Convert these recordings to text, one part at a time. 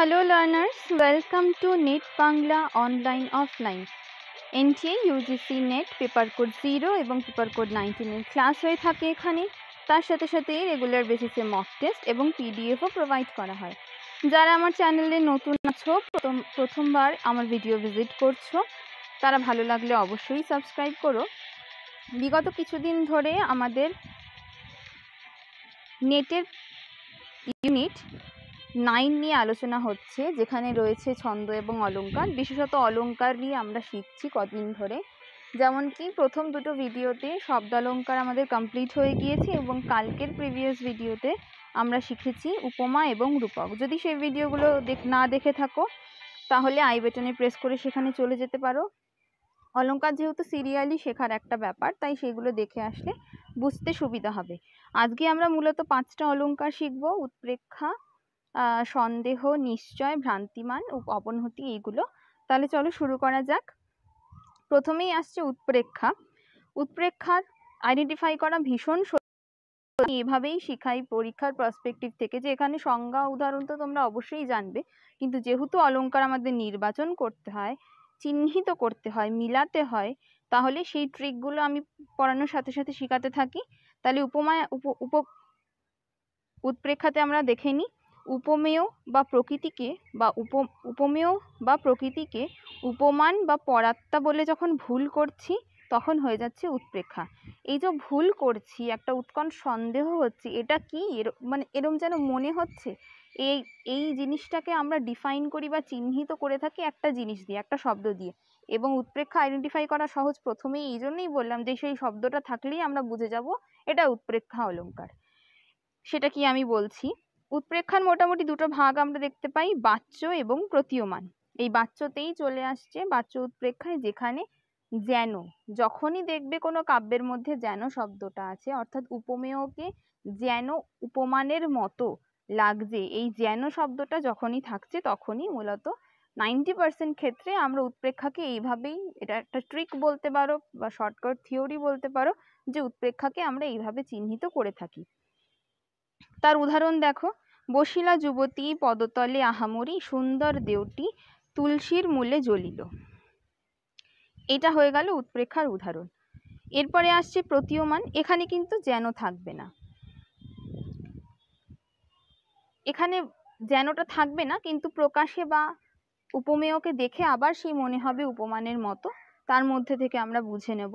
hello learners welcome to net Bangla online offline NTA UGC net paper code zero এবং paper code নাইনটিনের class হয়ে থাকে এখানে তার সাথে সাথে রেগুলার বেসিসে মক টেস্ট এবং পিডিএফও প্রোভাইড করা হয় যারা আমার চ্যানেলে নতুন আছো প্রথম প্রথমবার আমার ভিডিও ভিজিট করছো তারা ভালো লাগলে অবশ্যই সাবস্ক্রাইব করো বিগত কিছুদিন ধরে আমাদের নেটের ইউনিট নাইন নিয়ে আলোচনা হচ্ছে যেখানে রয়েছে ছন্দ এবং অলঙ্কার বিশেষত অলঙ্কার নিয়ে আমরা শিখছি কদিন ধরে যেমন কি প্রথম দুটো ভিডিওতে শব্দ অলঙ্কার আমাদের কমপ্লিট হয়ে গিয়েছে এবং কালকের প্রিভিয়াস ভিডিওতে আমরা শিখেছি উপমা এবং রূপক যদি সেই ভিডিওগুলো দেখ না দেখে থাকো তাহলে আই বেটনে প্রেস করে সেখানে চলে যেতে পারো অলঙ্কার যেহেতু সিরিয়ালি শেখার একটা ব্যাপার তাই সেগুলো দেখে আসলে বুঝতে সুবিধা হবে আজকে আমরা মূলত পাঁচটা অলঙ্কার শিখব উৎপ্রেক্ষা সন্দেহ নিশ্চয় ভ্রান্তিমান ও অবনতি এইগুলো তাহলে চলো শুরু করা যাক প্রথমেই আসছে উৎপ্রেক্ষা উৎপ্রেক্ষার আইডেন্টিফাই করা ভীষণ এভাবেই শিখাই পরীক্ষার পার্সপেক্টিভ থেকে যে এখানে সংজ্ঞা উদাহরণ তো তোমরা অবশ্যই জানবে কিন্তু যেহেতু অলঙ্কার আমাদের নির্বাচন করতে হয় চিহ্নিত করতে হয় মিলাতে হয় তাহলে সেই ট্রিকগুলো আমি পড়ানোর সাথে সাথে শেখাতে থাকি তাহলে উপমায় উপ উপ উৎপ্রেক্ষাতে আমরা দেখে নিই উপমেয় বা প্রকৃতিকে বা উপ উপমেয় বা প্রকৃতিকে উপমান বা পরাত্তা বলে যখন ভুল করছি তখন হয়ে যাচ্ছে উৎপ্রেক্ষা এই যে ভুল করছি একটা উৎকণ্ঠ সন্দেহ হচ্ছে এটা কি এর মানে এরম যেন মনে হচ্ছে এই এই জিনিসটাকে আমরা ডিফাইন করি বা চিহ্নিত করে থাকি একটা জিনিস দিয়ে একটা শব্দ দিয়ে এবং উৎপ্রেক্ষা আইডেন্টিফাই করা সহজ প্রথমেই এই জন্যই বললাম যে সেই শব্দটা থাকলেই আমরা বুঝে যাব এটা উৎপ্রেক্ষা অলঙ্কার সেটা কি আমি বলছি উৎপ্রেক্ষার মোটামুটি দুটো ভাগ আমরা দেখতে পাই বাচ্য এবং প্রতীয়মান এই বাচ্যতেই চলে আসছে বাচ্য উৎপ্রেক্ষায় যেখানে যেন যখনই দেখবে কোনো কাব্যের মধ্যে যেন শব্দটা আছে অর্থাৎ উপমেয়কে যেন উপমানের মতো লাগছে এই যেন শব্দটা যখনই থাকছে তখনই মূলত নাইনটি পার্সেন্ট ক্ষেত্রে আমরা উৎপ্রেক্ষাকে এইভাবেই এটা একটা ট্রিক বলতে পারো বা শর্টকাট থিওরি বলতে পারো যে উৎপ্রেক্ষাকে আমরা এইভাবে চিহ্নিত করে থাকি তার উদাহরণ দেখো বসিলা যুবতী পদতলে আহামরি সুন্দর দেউটি তুলসীর মূলে জ্বলিল এটা হয়ে গেল উৎপ্রেক্ষার উদাহরণ এরপরে আসছে প্রতীয়মান এখানে কিন্তু যেন থাকবে না এখানে যেনটা থাকবে না কিন্তু প্রকাশে বা উপমেয়কে দেখে আবার সেই মনে হবে উপমানের মতো তার মধ্যে থেকে আমরা বুঝে নেব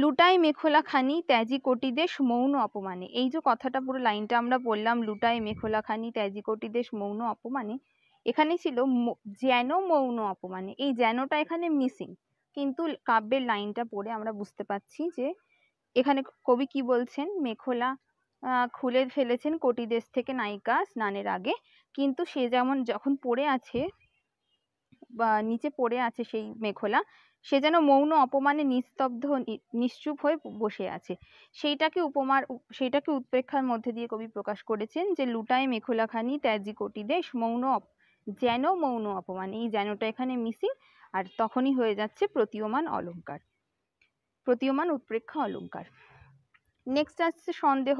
লুটাই মেখোলা খানি ত্যাজি কোটি দেশ মৌন অপমানে এই যে কথাটা পুরো লাইনটা আমরা বললাম লুটাই মেখোলা খানি ত্যাজি কোটি দেশ মৌন অপমানে এখানে ছিল যেন মৌন অপমানে এই যেনটা এখানে মিসিং কিন্তু কাব্যের লাইনটা পড়ে আমরা বুঝতে পারছি যে এখানে কবি কি বলছেন মেখোলা খুলে ফেলেছেন কোটি দেশ থেকে নায়িকা স্নানের আগে কিন্তু সে যেমন যখন পড়ে আছে বা নিচে পড়ে আছে সেই মেখোলা সে যেন মৌন অপমানে নিস্তব্ধ নিশ্চুপ হয়ে বসে আছে সেইটাকে উপমার সেইটাকে উৎপ্রেক্ষার মধ্যে দিয়ে কবি প্রকাশ করেছেন যে লুটায় মেখোলাখানি ত্যাজি কোটি দেশ মৌন যেন মৌন অপমান এই যেনটা এখানে মিসিং আর তখনই হয়ে যাচ্ছে প্রতীয়মান অলঙ্কার প্রতীয়মান উৎপ্রেক্ষা অলঙ্কার নেক্সট আসছে সন্দেহ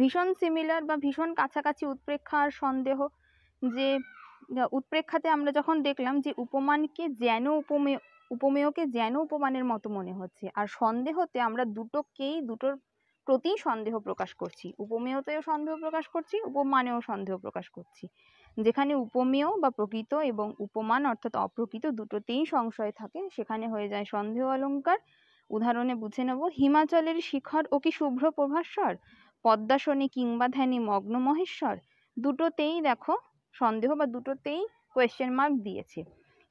ভীষণ সিমিলার বা ভীষণ কাছাকাছি উৎপ্রেক্ষা আর সন্দেহ যে উৎপ্রেক্ষাতে আমরা যখন দেখলাম যে উপমানকে যেন উপমে উপমেয়কে যেন উপমানের মতো মনে হচ্ছে আর সন্দেহতে আমরা দুটোকেই দুটোর প্রতি সন্দেহ প্রকাশ করছি উপমেয়তেও সন্দেহ প্রকাশ করছি উপমানেও সন্দেহ প্রকাশ করছি যেখানে উপমেয় বা প্রকৃত এবং উপমান অর্থাৎ অপ্রকৃত দুটোতেই সংশয় থাকে সেখানে হয়ে যায় সন্দেহ অলঙ্কার উদাহরণে বুঝে নেব হিমাচলের শিখর ও কি শুভ্র প্রভাস্বর পদ্মাসনী কিংবা ধ্যানী মগ্ন মহেশ্বর দুটোতেই দেখো সন্দেহ বা দুটোতেই কোয়েশ্চেন মার্ক দিয়েছে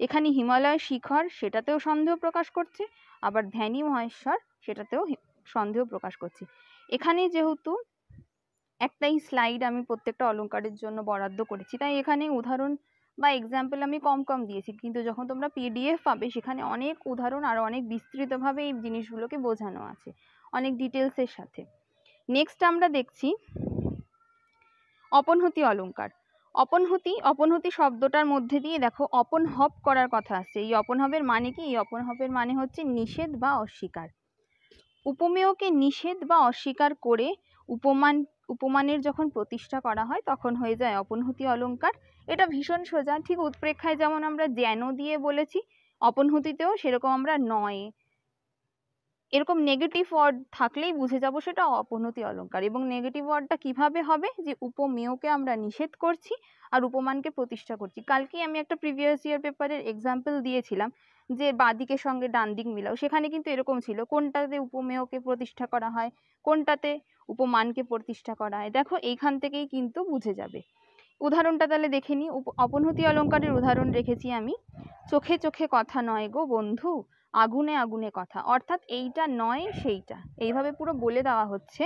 এখানে হিমালয় শিখর সেটাতেও সন্দেহ প্রকাশ করছে আবার ধ্যানী মহেশ্বর সেটাতেও সন্দেহ প্রকাশ করছে এখানে যেহেতু একটাই স্লাইড আমি প্রত্যেকটা অলঙ্কারের জন্য বরাদ্দ করেছি তাই এখানে উদাহরণ বা এক্সাম্পল আমি কম কম দিয়েছি কিন্তু যখন তোমরা পিডিএফ পাবে সেখানে অনেক উদাহরণ আর অনেক বিস্তৃতভাবে এই জিনিসগুলোকে বোঝানো আছে অনেক ডিটেলসের সাথে নেক্সট আমরা দেখছি অপনহতি অলঙ্কার অপনহতি অপনহতি শব্দটার মধ্যে দিয়ে দেখো অপন হব করার কথা আছে এই অপন মানে কি এই অপন মানে হচ্ছে নিষেধ বা অস্বীকার উপমেয়কে নিষেধ বা অস্বীকার করে উপমান উপমানের যখন প্রতিষ্ঠা করা হয় তখন হয়ে যায় অপনহতি অলঙ্কার এটা ভীষণ সোজা ঠিক উৎপ্রেক্ষায় যেমন আমরা যেন দিয়ে বলেছি অপনহতিতেও সেরকম আমরা নয় এরকম নেগেটিভ ওয়ার্ড থাকলেই বুঝে যাব সেটা অপনতি অলঙ্কার এবং নেগেটিভ ওয়ার্ডটা কিভাবে হবে যে উপমেয়কে আমরা নিষেধ করছি আর উপমানকে প্রতিষ্ঠা করছি কালকেই আমি একটা প্রিভিয়াস ইয়ার পেপারের এক্সাম্পল দিয়েছিলাম যে বাদিকের সঙ্গে ডান দিক মিলাও সেখানে কিন্তু এরকম ছিল কোনটাতে উপমেয়কে প্রতিষ্ঠা করা হয় কোনটাতে উপমানকে প্রতিষ্ঠা করা হয় দেখো এইখান থেকেই কিন্তু বুঝে যাবে উদাহরণটা তাহলে দেখে নিই অপনতি অলঙ্কারের উদাহরণ রেখেছি আমি চোখে চোখে কথা নয় গো বন্ধু আগুনে আগুনে কথা অর্থাৎ এইটা নয় সেইটা এইভাবে পুরো বলে দেওয়া হচ্ছে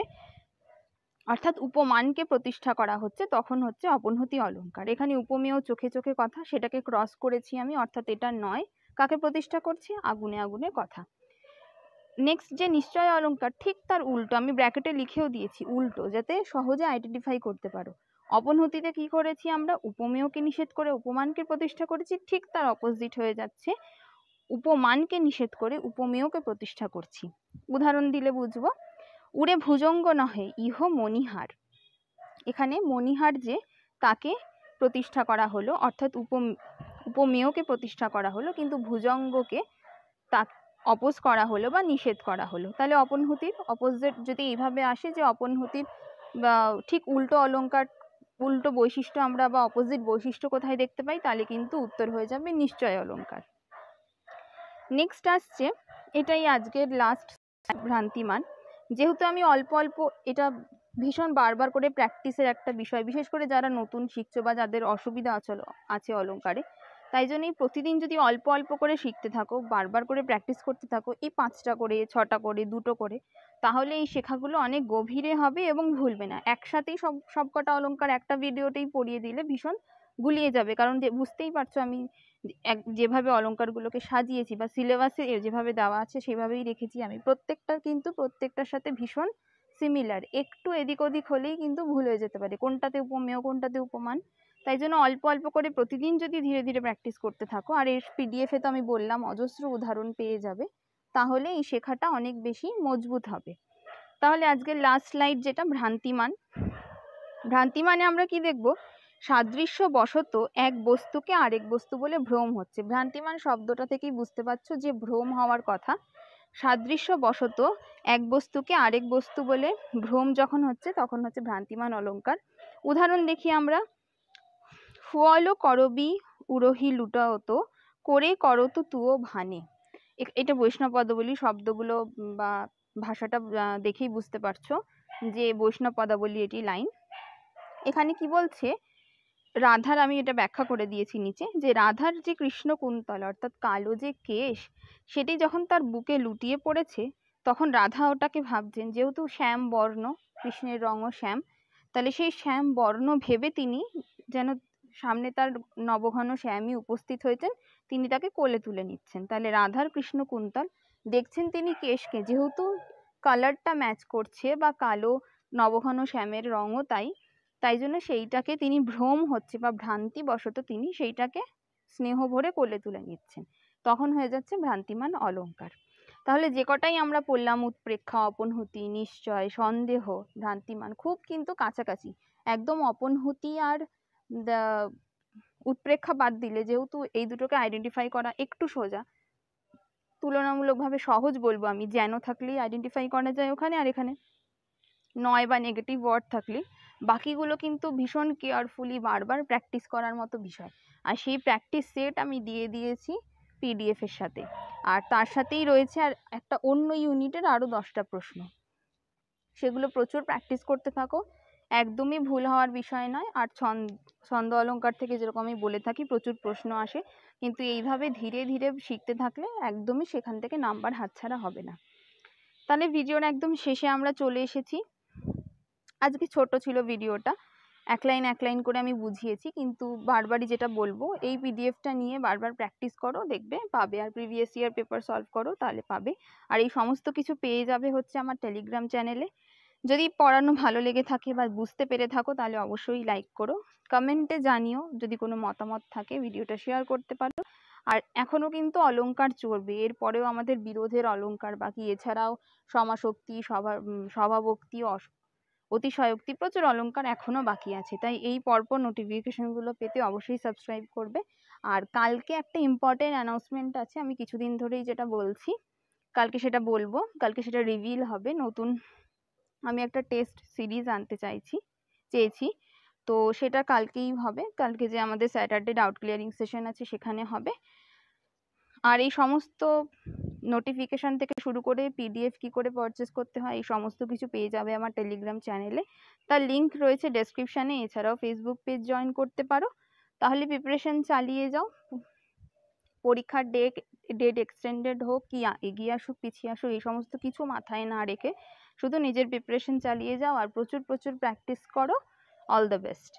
অর্থাৎ উপমানকে প্রতিষ্ঠা করা হচ্ছে তখন হচ্ছে অপনহতি অলঙ্কার এখানে উপমেয় চোখে চোখে কথা সেটাকে ক্রস করেছি আমি অর্থাৎ এটা নয় কাকে প্রতিষ্ঠা করছি আগুনে আগুনে কথা নেক্সট যে নিশ্চয় অলঙ্কার ঠিক তার উল্টো আমি ব্র্যাকেটে লিখেও দিয়েছি উল্টো যাতে সহজে আইডেন্টিফাই করতে পারো অপনহতিতে কি করেছি আমরা উপমেয়কে নিষেধ করে উপমানকে প্রতিষ্ঠা করেছি ঠিক তার অপোজিট হয়ে যাচ্ছে উপমানকে নিষেধ করে উপমেয়কে প্রতিষ্ঠা করছি উদাহরণ দিলে বুঝব উড়ে ভুজঙ্গ নহে ইহ মণিহার এখানে মণিহার যে তাকে প্রতিষ্ঠা করা হলো অর্থাৎ উপ উপমেয়কে প্রতিষ্ঠা করা হলো কিন্তু ভুজঙ্গকে তা অপোজ করা হলো বা নিষেধ করা হলো তাহলে অপনহতির অপোজিট যদি এইভাবে আসে যে অপনহতির বা ঠিক উল্টো অলঙ্কার উল্টো বৈশিষ্ট্য আমরা বা অপোজিট বৈশিষ্ট্য কোথায় দেখতে পাই তাহলে কিন্তু উত্তর হয়ে যাবে নিশ্চয় অলঙ্কার নেক্সট আসছে এটাই আজকের লাস্ট ভ্রান্তিমান যেহেতু আমি অল্প অল্প এটা ভীষণ বারবার করে প্র্যাকটিসের একটা বিষয় বিশেষ করে যারা নতুন শিখছো বা যাদের অসুবিধা আচল আছে অলঙ্কারে তাই জন্যই প্রতিদিন যদি অল্প অল্প করে শিখতে থাকো বারবার করে প্র্যাকটিস করতে থাকো এই পাঁচটা করে ছটা করে দুটো করে তাহলে এই শেখাগুলো অনেক গভীরে হবে এবং ভুলবে না একসাথেই সব সবকটা অলঙ্কার একটা ভিডিওতেই পড়িয়ে দিলে ভীষণ গুলিয়ে যাবে কারণ যে বুঝতেই পারছো আমি এক যেভাবে অলঙ্কারগুলোকে সাজিয়েছি বা সিলেবাসে যেভাবে দেওয়া আছে সেভাবেই রেখেছি আমি প্রত্যেকটা কিন্তু প্রত্যেকটার সাথে ভীষণ সিমিলার একটু এদিক ওদিক হলেই কিন্তু ভুল হয়ে যেতে পারে কোনটাতে উপমেয় কোনটাতে উপমান তাই জন্য অল্প অল্প করে প্রতিদিন যদি ধীরে ধীরে প্র্যাকটিস করতে থাকো আর এর পিডিএফে তো আমি বললাম অজস্র উদাহরণ পেয়ে যাবে তাহলে এই শেখাটা অনেক বেশি মজবুত হবে তাহলে আজকের লাস্ট লাইট যেটা ভ্রান্তিমান ভ্রান্তিমানে আমরা কি দেখবো সাদৃশ্য বশত এক বস্তুকে আরেক বস্তু বলে ভ্রম হচ্ছে ভ্রান্তিমান শব্দটা থেকেই বুঝতে পারছো যে ভ্রম হওয়ার কথা সাদৃশ্য বশত এক বস্তুকে আরেক বস্তু বলে ভ্রম যখন হচ্ছে তখন হচ্ছে ভ্রান্তিমান অলঙ্কার উদাহরণ দেখি আমরা ফুয়ালো করবি উরহি লুটাওত করে করতো তুও ভানে এটা বৈষ্ণব পদাবলী শব্দগুলো বা ভাষাটা দেখেই বুঝতে পারছো যে বৈষ্ণব পদাবলী এটি লাইন এখানে কি বলছে রাধার আমি এটা ব্যাখ্যা করে দিয়েছি নিচে যে রাধার যে কৃষ্ণকুন্তল অর্থাৎ কালো যে কেশ সেটি যখন তার বুকে লুটিয়ে পড়েছে তখন রাধা ওটাকে ভাবছেন যেহেতু শ্যাম বর্ণ কৃষ্ণের রঙও শ্যাম তাহলে সেই শ্যাম বর্ণ ভেবে তিনি যেন সামনে তার নবঘন শ্যামই উপস্থিত হয়েছেন তিনি তাকে কোলে তুলে নিচ্ছেন তাহলে রাধার কৃষ্ণ কুন্তল দেখছেন তিনি কেশকে যেহেতু কালারটা ম্যাচ করছে বা কালো নবঘন শ্যামের রঙও তাই তাই জন্য সেইটাকে তিনি ভ্রম হচ্ছে বা ভ্রান্তিবশত তিনি সেইটাকে স্নেহ ভরে কোলে তুলে নিচ্ছেন তখন হয়ে যাচ্ছে ভ্রান্তিমান অলঙ্কার তাহলে যে কটাই আমরা পড়লাম উৎপ্রেক্ষা অপনহুতি নিশ্চয় সন্দেহ ভ্রান্তিমান খুব কিন্তু কাছাকাছি একদম অপনহুতি আর উৎপ্রেক্ষা বাদ দিলে যেহেতু এই দুটোকে আইডেন্টিফাই করা একটু সোজা তুলনামূলকভাবে সহজ বলবো আমি যেন থাকলেই আইডেন্টিফাই করা যায় ওখানে আর এখানে নয় বা নেগেটিভ ওয়ার্ড থাকলে বাকিগুলো কিন্তু ভীষণ কেয়ারফুলি বারবার প্র্যাকটিস করার মতো বিষয় আর সেই প্র্যাকটিস সেট আমি দিয়ে দিয়েছি পিডিএফের সাথে আর তার সাথেই রয়েছে আর একটা অন্য ইউনিটের আরও দশটা প্রশ্ন সেগুলো প্রচুর প্র্যাকটিস করতে থাকো একদমই ভুল হওয়ার বিষয় নয় আর ছন্দ ছন্দ অলঙ্কার থেকে যেরকম আমি বলে থাকি প্রচুর প্রশ্ন আসে কিন্তু এইভাবে ধীরে ধীরে শিখতে থাকলে একদমই সেখান থেকে নাম্বার হাতছাড়া হবে না তাহলে ভিডিওর একদম শেষে আমরা চলে এসেছি আজকে ছোট ছিল ভিডিওটা এক লাইন এক লাইন করে আমি বুঝিয়েছি কিন্তু বারবারই যেটা বলবো এই পিডিএফটা নিয়ে বারবার প্র্যাকটিস করো দেখবে পাবে আর প্রিভিয়াস ইয়ার পেপার সলভ করো তাহলে পাবে আর এই সমস্ত কিছু পেয়ে যাবে হচ্ছে আমার টেলিগ্রাম চ্যানেলে যদি পড়ানো ভালো লেগে থাকে বা বুঝতে পেরে থাকো তাহলে অবশ্যই লাইক করো কমেন্টে জানিও যদি কোনো মতামত থাকে ভিডিওটা শেয়ার করতে পারো আর এখনও কিন্তু অলঙ্কার চড়বে এরপরেও আমাদের বিরোধের অলঙ্কার বাকি এছাড়াও সমাশক্তি সভা সভাভক্তি অতিশয়োক্তি প্রচুর অলঙ্কার এখনও বাকি আছে তাই এই পরপর নোটিফিকেশনগুলো পেতে অবশ্যই সাবস্ক্রাইব করবে আর কালকে একটা ইম্পর্টেন্ট অ্যানাউন্সমেন্ট আছে আমি কিছুদিন ধরেই যেটা বলছি কালকে সেটা বলবো কালকে সেটা রিভিল হবে নতুন আমি একটা টেস্ট সিরিজ আনতে চাইছি চেয়েছি তো সেটা কালকেই হবে কালকে যে আমাদের স্যাটারডে ডাউট ক্লিয়ারিং সেশন আছে সেখানে হবে আর এই সমস্ত নোটিফিকেশান থেকে শুরু করে পিডিএফ কী করে পারচেস করতে হয় এই সমস্ত কিছু পেয়ে যাবে আমার টেলিগ্রাম চ্যানেলে তার লিঙ্ক রয়েছে ডেসক্রিপশানে এছাড়াও ফেসবুক পেজ জয়েন করতে পারো তাহলে প্রিপারেশান চালিয়ে যাও পরীক্ষার ডেট ডেট এক্সটেন্ডেড হোক কি এগিয়ে আসুক পিছিয়ে আসুক এই সমস্ত কিছু মাথায় না রেখে শুধু নিজের প্রিপারেশান চালিয়ে যাও আর প্রচুর প্রচুর প্র্যাকটিস করো অল দ্য বেস্ট